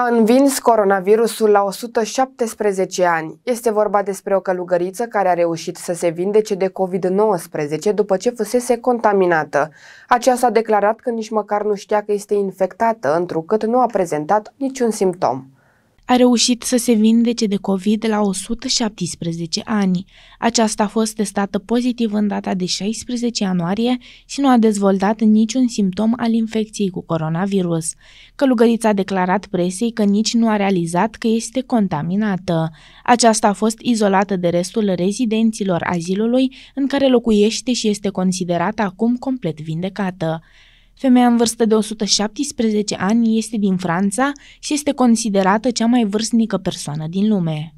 A învins coronavirusul la 117 ani. Este vorba despre o călugăriță care a reușit să se vindece de COVID-19 după ce fusese contaminată. Aceasta a declarat că nici măcar nu știa că este infectată, întrucât nu a prezentat niciun simptom a reușit să se vindece de COVID la 117 ani. Aceasta a fost testată pozitiv în data de 16 ianuarie și nu a dezvoltat niciun simptom al infecției cu coronavirus. Călugărița a declarat presei că nici nu a realizat că este contaminată. Aceasta a fost izolată de restul rezidenților azilului în care locuiește și este considerată acum complet vindecată. Femeia în vârstă de 117 ani este din Franța și este considerată cea mai vârstnică persoană din lume.